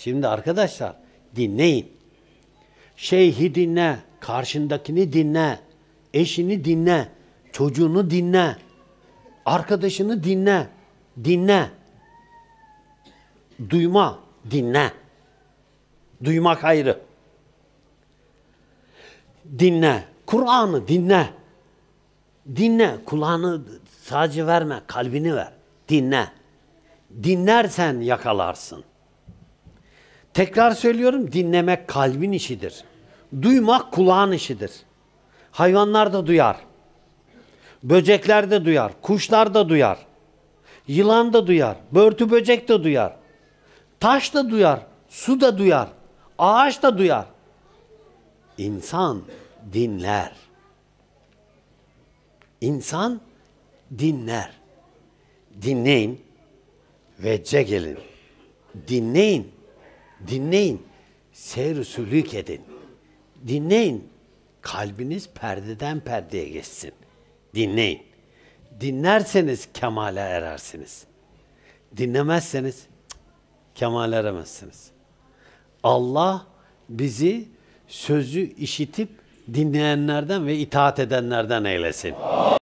Şimdi arkadaşlar dinleyin. Şeyhi dinle, karşındakini dinle, eşini dinle, çocuğunu dinle, arkadaşını dinle, dinle. Duyma, dinle. Duymak ayrı. Dinle, Kur'an'ı dinle. Dinle, kulağını sadece verme, kalbini ver. Dinle. Dinlersen yakalarsın. Tekrar söylüyorum dinlemek kalbin işidir. Duymak kulağın işidir. Hayvanlar da duyar. Böcekler de duyar. Kuşlar da duyar. Yılan da duyar. Börtü böcek de duyar. Taş da duyar. Su da duyar. Ağaç da duyar. İnsan dinler. İnsan dinler. Dinleyin, vecce gelin. Dinleyin, Dinleyin. seyr edin. Dinleyin. Kalbiniz perdeden perdeye geçsin. Dinleyin. Dinlerseniz kemale erersiniz. Dinlemezseniz kemale eremezsiniz. Allah bizi sözü işitip dinleyenlerden ve itaat edenlerden eylesin.